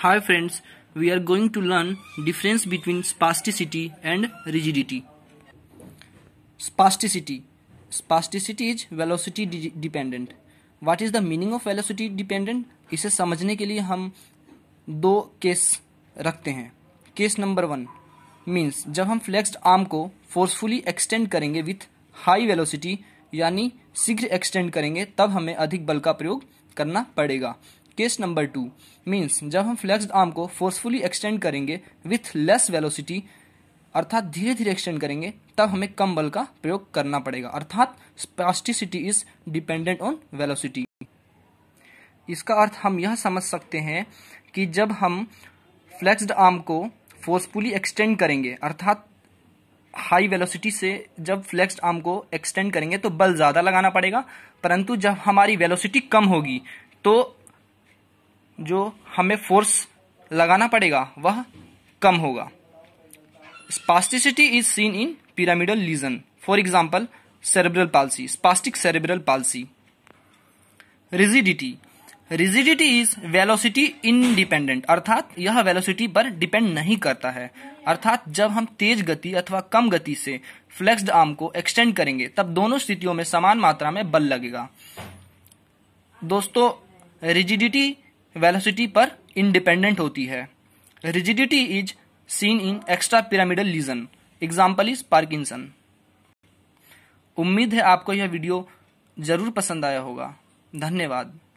Hi friends, we are going to learn difference between spasticity and rigidity. Spasticity. Spasticity is velocity de dependent. What is the meaning of velocity dependent? इसे समझने के लिए हम दो case रखते हैं case number one means जब हम फ्लेक्स्ड आर्म को फोर्सफुली एक्सटेंड करेंगे विथ हाई वेलोसिटी यानी शीघ्र एक्सटेंड करेंगे तब हमें अधिक बल का प्रयोग करना पड़ेगा केस नंबर टू मीन्स जब हम फ्लेक्स्ड आर्म को फोर्सफुली एक्सटेंड करेंगे विथ लेस वेलोसिटी अर्थात धीरे धीरे एक्सटेंड करेंगे तब हमें कम बल का प्रयोग करना पड़ेगा अर्थात spasticity is dependent on velocity इसका अर्थ हम यह समझ सकते हैं कि जब हम फ्लेक्स्ड आर्म को फोर्सफुली एक्सटेंड करेंगे अर्थात हाई वेलोसिटी से जब फ्लेक्स्ड आर्म को एक्सटेंड करेंगे तो बल ज़्यादा लगाना पड़ेगा परंतु जब हमारी वेलोसिटी कम होगी तो जो हमें फोर्स लगाना पड़ेगा वह कम होगा spasticity is seen in pyramidal lesion for example cerebral palsy spastic cerebral palsy rigidity rigidity is velocity independent अर्थात यह वेलोसिटी पर डिपेंड नहीं करता है अर्थात जब हम तेज गति अथवा कम गति से फ्लेक्स्ड आर्म को एक्सटेंड करेंगे तब दोनों स्थितियों में समान मात्रा में बल लगेगा दोस्तों रिजिडिटी वेलोसिटी पर इंडिपेंडेंट होती है rigidity is seen in extra pyramidal lesion example is Parkinson उम्मीद है आपको यह वीडियो जरूर पसंद आया होगा धन्यवाद